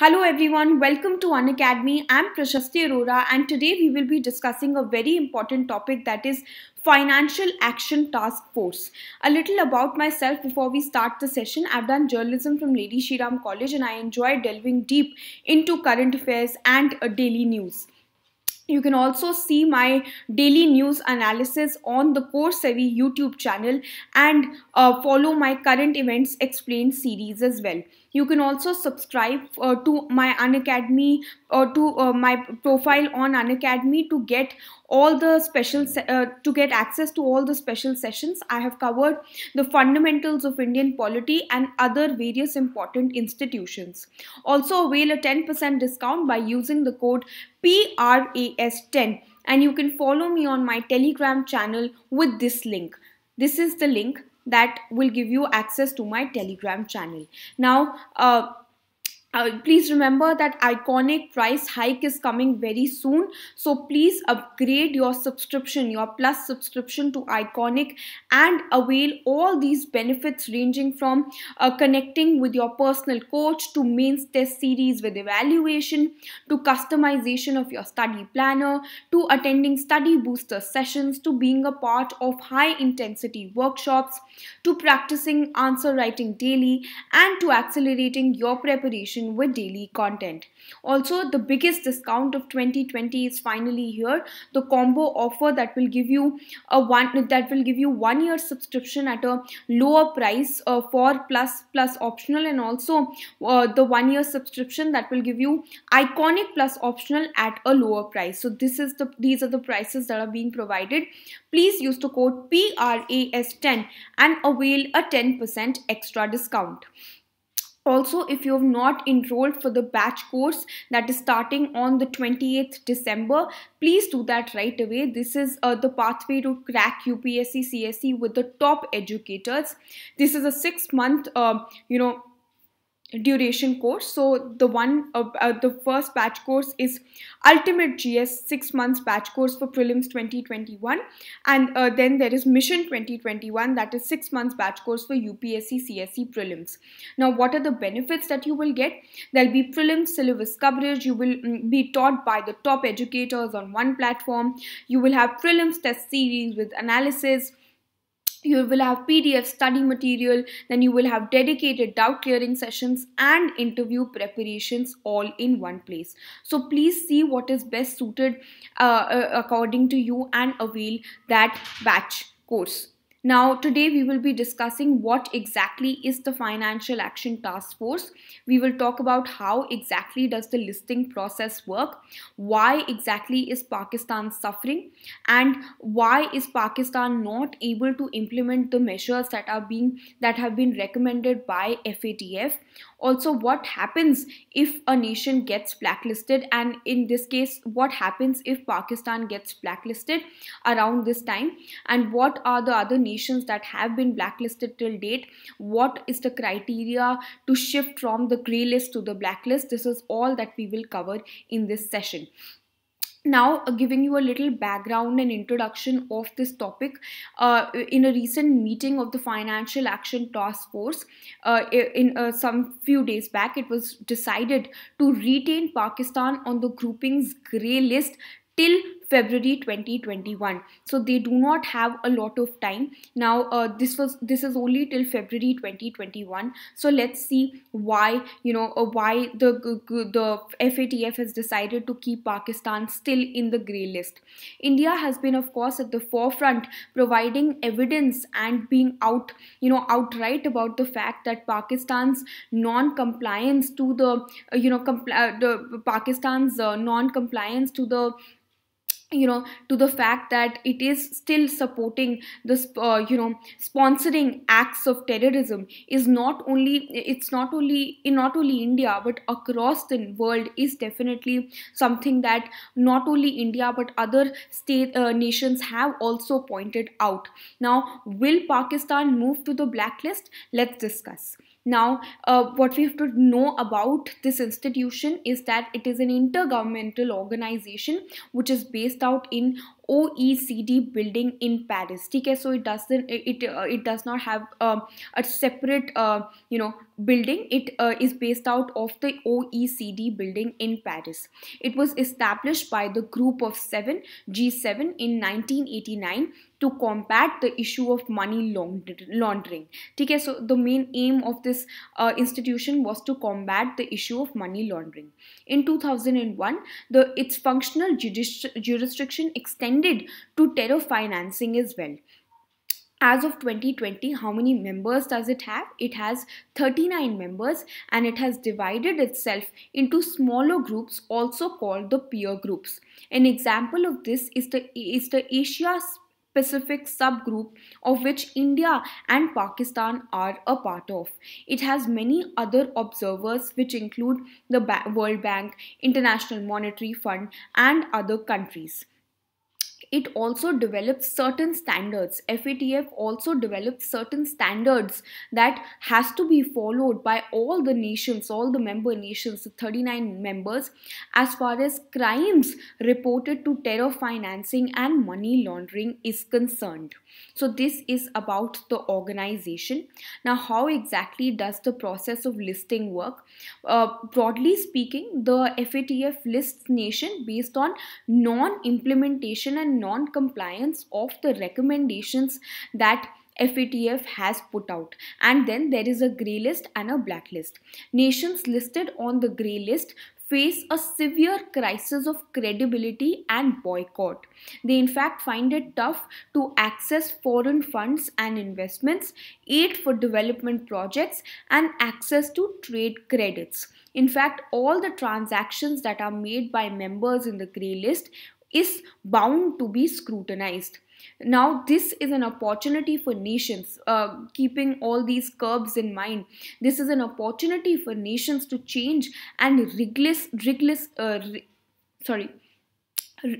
Hello everyone, welcome to One Academy. I'm Prashasti Arora and today we will be discussing a very important topic that is Financial Action Task Force. A little about myself before we start the session. I've done journalism from Lady Shiram College and I enjoy delving deep into current affairs and uh, daily news. You can also see my daily news analysis on the Course Savvy YouTube channel and uh, follow my current events explained series as well. You can also subscribe uh, to my Unacademy or uh, to uh, my profile on Unacademy to get all the special uh, to get access to all the special sessions i have covered the fundamentals of indian polity and other various important institutions also avail a 10% discount by using the code pras10 and you can follow me on my telegram channel with this link this is the link that will give you access to my telegram channel now uh, uh, please remember that iconic price hike is coming very soon so please upgrade your subscription your plus subscription to iconic and avail all these benefits ranging from uh, connecting with your personal coach to mains test series with evaluation to customization of your study planner to attending study booster sessions to being a part of high intensity workshops to practicing answer writing daily and to accelerating your preparation subscription with daily content. Also, the biggest discount of 2020 is finally here. The combo offer that will give you a one that will give you one year subscription at a lower price uh, for plus plus optional and also uh, the one year subscription that will give you iconic plus optional at a lower price. So this is the these are the prices that are being provided. Please use the code PRAS10 and avail a 10% extra discount also if you have not enrolled for the batch course that is starting on the 28th december please do that right away this is uh, the pathway to crack upsc CSE with the top educators this is a six month uh, you know duration course so the one uh, uh, the first batch course is ultimate gs 6 months batch course for prelims 2021 and uh, then there is mission 2021 that is 6 months batch course for upsc csc prelims now what are the benefits that you will get there'll be prelim syllabus coverage you will mm, be taught by the top educators on one platform you will have prelims test series with analysis you will have PDF study material, then you will have dedicated doubt clearing sessions and interview preparations all in one place. So please see what is best suited uh, uh according to you and avail that batch course. Now, today we will be discussing what exactly is the Financial Action Task Force. We will talk about how exactly does the listing process work, why exactly is Pakistan suffering, and why is Pakistan not able to implement the measures that are being that have been recommended by FATF. Also, what happens if a nation gets blacklisted, and in this case, what happens if Pakistan gets blacklisted around this time, and what are the other nations nations that have been blacklisted till date what is the criteria to shift from the grey list to the blacklist this is all that we will cover in this session now uh, giving you a little background and introduction of this topic uh, in a recent meeting of the financial action task force uh, in uh, some few days back it was decided to retain pakistan on the groupings gray list till February 2021. So they do not have a lot of time. Now uh, this was this is only till February 2021. So let's see why you know uh, why the the FATF has decided to keep Pakistan still in the grey list. India has been of course at the forefront providing evidence and being out you know outright about the fact that Pakistan's non-compliance to the uh, you know uh, the Pakistan's uh, non-compliance to the you know to the fact that it is still supporting this uh, you know sponsoring acts of terrorism is not only it's not only in not only india but across the world is definitely something that not only india but other state uh, nations have also pointed out now will pakistan move to the blacklist let's discuss now, uh, what we have to know about this institution is that it is an intergovernmental organization which is based out in OECD building in Paris. Okay, so it doesn't it uh, it does not have um, a separate uh, you know building. It uh, is based out of the OECD building in Paris. It was established by the Group of Seven G7 in 1989 to combat the issue of money laundering. Okay, so the main aim of this uh, institution was to combat the issue of money laundering. In 2001, the its functional jurisdiction extended extended to terror financing as well as of 2020 how many members does it have it has 39 members and it has divided itself into smaller groups also called the peer groups an example of this is the is the asia Pacific subgroup of which India and Pakistan are a part of. It has many other observers which include the World Bank, International Monetary Fund and other countries it also develops certain standards fatf also develops certain standards that has to be followed by all the nations all the member nations the 39 members as far as crimes reported to terror financing and money laundering is concerned so this is about the organization now how exactly does the process of listing work uh, broadly speaking the fatf lists nation based on non implementation and non compliance of the recommendations that FATF has put out. And then there is a grey list and a blacklist. Nations listed on the grey list face a severe crisis of credibility and boycott. They, in fact, find it tough to access foreign funds and investments, aid for development projects, and access to trade credits. In fact, all the transactions that are made by members in the grey list is bound to be scrutinized. Now, this is an opportunity for nations, uh, keeping all these curbs in mind. This is an opportunity for nations to change and rigless, rigless, uh, sorry,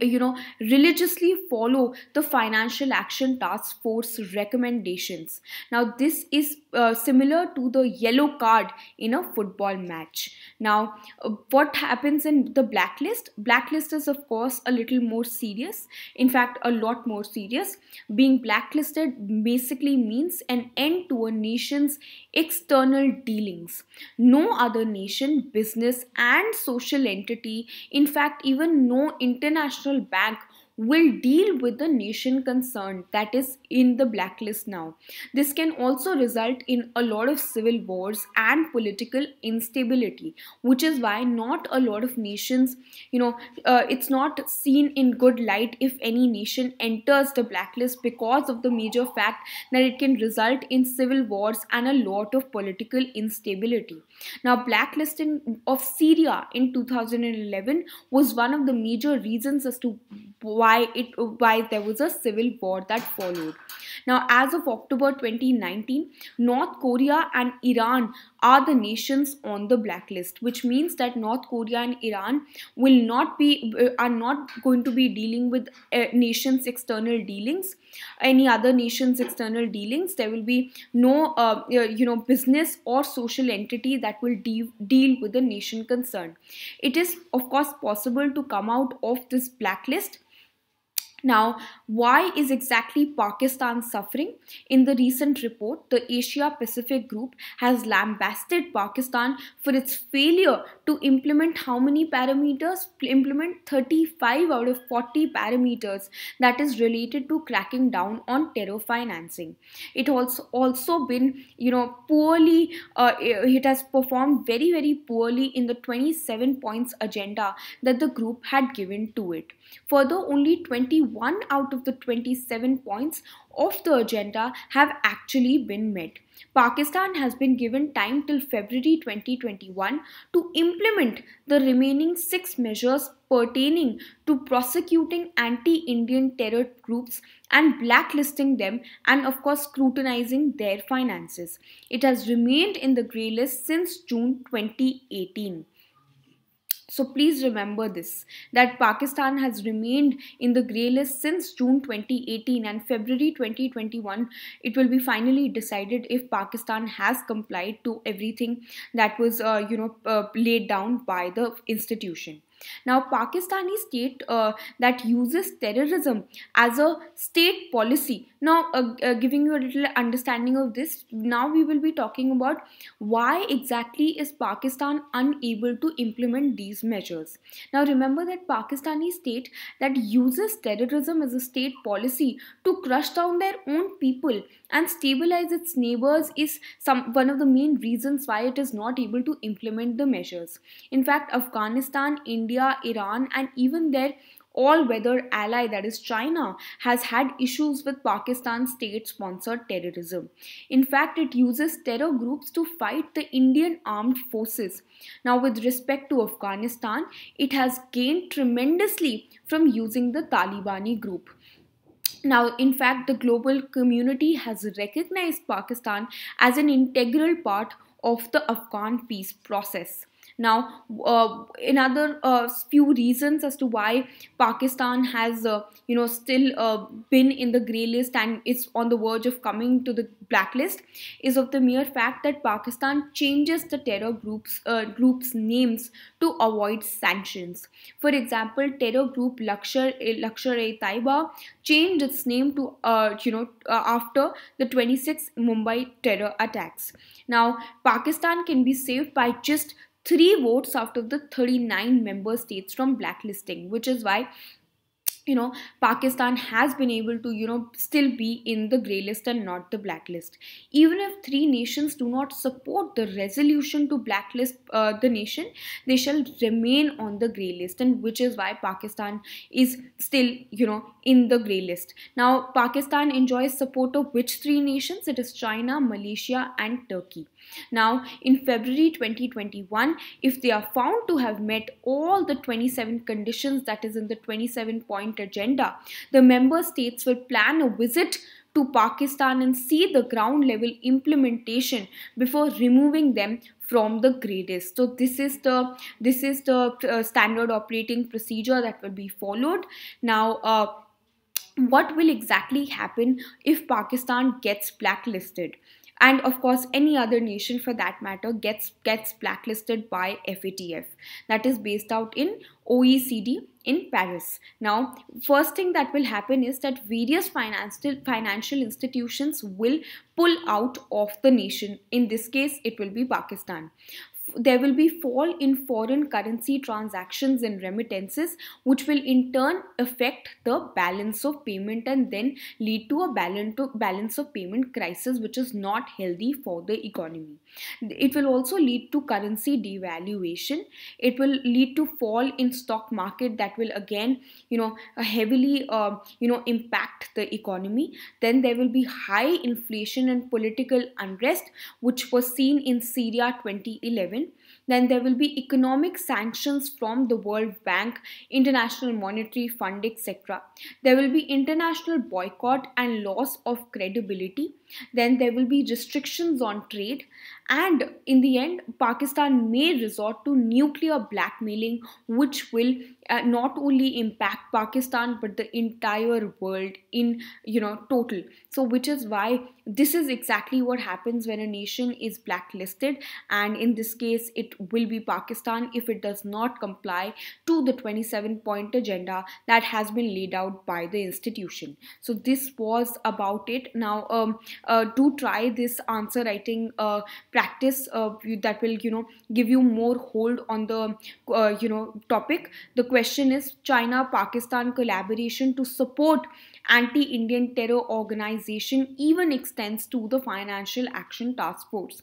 you know religiously follow the financial action task force recommendations now this is uh, similar to the yellow card in a football match now uh, what happens in the blacklist blacklist is of course a little more serious in fact a lot more serious being blacklisted basically means an end to a nation's external dealings no other nation business and social entity in fact even no international National bank will deal with the nation concerned that is in the blacklist now. This can also result in a lot of civil wars and political instability, which is why not a lot of nations, you know, uh, it's not seen in good light if any nation enters the blacklist because of the major fact that it can result in civil wars and a lot of political instability. Now, blacklisting of Syria in 2011 was one of the major reasons as to why why it why there was a civil war that followed. Now, as of October 2019, North Korea and Iran are the nations on the blacklist, which means that North Korea and Iran will not be are not going to be dealing with uh, nations' external dealings, any other nations' external dealings. There will be no uh, you know business or social entity that will de- deal with the nation concerned. It is of course possible to come out of this blacklist now, why is exactly Pakistan suffering? In the recent report, the Asia Pacific Group has lambasted Pakistan for its failure to implement how many parameters? Implement 35 out of 40 parameters that is related to cracking down on terror financing. It also also been you know poorly. Uh, it has performed very very poorly in the 27 points agenda that the group had given to it. Further, only 21 out of the 27 points of the agenda have actually been met. Pakistan has been given time till February 2021 to implement the remaining six measures pertaining to prosecuting anti Indian terror groups and blacklisting them, and of course, scrutinizing their finances. It has remained in the grey list since June 2018. So please remember this that Pakistan has remained in the grey list since June 2018 and February 2021 it will be finally decided if Pakistan has complied to everything that was uh, you know uh, laid down by the institution. Now, Pakistani state uh, that uses terrorism as a state policy. Now, uh, uh, giving you a little understanding of this, now we will be talking about why exactly is Pakistan unable to implement these measures. Now, remember that Pakistani state that uses terrorism as a state policy to crush down their own people and stabilize its neighbors is some one of the main reasons why it is not able to implement the measures in fact afghanistan india iran and even their all weather ally, that is China, has had issues with Pakistan's state sponsored terrorism. In fact, it uses terror groups to fight the Indian armed forces. Now, with respect to Afghanistan, it has gained tremendously from using the Talibani group. Now, in fact, the global community has recognized Pakistan as an integral part of the Afghan peace process. Now, uh, another uh, few reasons as to why Pakistan has, uh, you know, still uh, been in the grey list and it's on the verge of coming to the blacklist is of the mere fact that Pakistan changes the terror groups uh, groups names to avoid sanctions. For example, terror group Lakshar-e-Taiba eh, changed its name to, uh, you know, after the 26 Mumbai terror attacks. Now, Pakistan can be saved by just three votes out of the 39 member states from blacklisting, which is why you know pakistan has been able to you know still be in the gray list and not the blacklist even if three nations do not support the resolution to blacklist uh, the nation they shall remain on the gray list and which is why pakistan is still you know in the gray list now pakistan enjoys support of which three nations it is china malaysia and turkey now, in February 2021, if they are found to have met all the 27 conditions that is in the 27 point agenda, the member states will plan a visit to Pakistan and see the ground level implementation before removing them from the greatest. list. So this is the this is the uh, standard operating procedure that will be followed. Now. Uh, what will exactly happen if Pakistan gets blacklisted? and of course any other nation for that matter gets gets blacklisted by FATF that is based out in OECD in Paris. Now, first thing that will happen is that various financial financial institutions will pull out of the nation. In this case, it will be Pakistan there will be fall in foreign currency transactions and remittances which will in turn affect the balance of payment and then lead to a balance balance of payment crisis which is not healthy for the economy it will also lead to currency devaluation it will lead to fall in stock market that will again you know heavily uh, you know impact the economy then there will be high inflation and political unrest which was seen in Syria 2011 2011 then there will be economic sanctions from the world bank international monetary fund etc there will be international boycott and loss of credibility then there will be restrictions on trade, and in the end, Pakistan may resort to nuclear blackmailing, which will uh, not only impact Pakistan but the entire world in you know total. So, which is why this is exactly what happens when a nation is blacklisted, and in this case, it will be Pakistan if it does not comply to the 27 point agenda that has been laid out by the institution. So, this was about it. Now, um, to uh, do try this answer writing uh, practice uh, that will you know give you more hold on the uh, you know topic the question is china pakistan collaboration to support anti-indian terror organization even extends to the financial action task force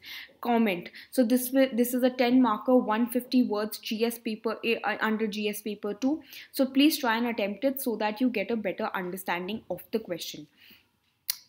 comment so this will this is a 10 marker 150 words gs paper uh, under gs paper 2 so please try and attempt it so that you get a better understanding of the question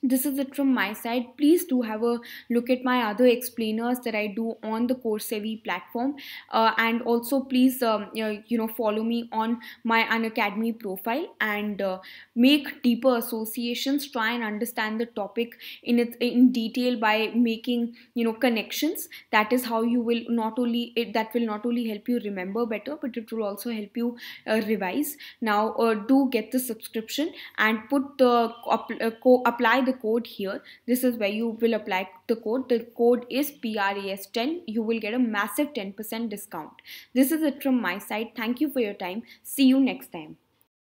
this is it from my side please do have a look at my other explainers that i do on the coursevi platform uh, and also please um, you know follow me on my unacademy profile and uh, make deeper associations try and understand the topic in in detail by making you know connections that is how you will not only it, that will not only help you remember better but it will also help you uh, revise now uh, do get the subscription and put the uh, uh, apply the the code here this is where you will apply the code the code is PRAS10 you will get a massive 10% discount this is it from my side thank you for your time see you next time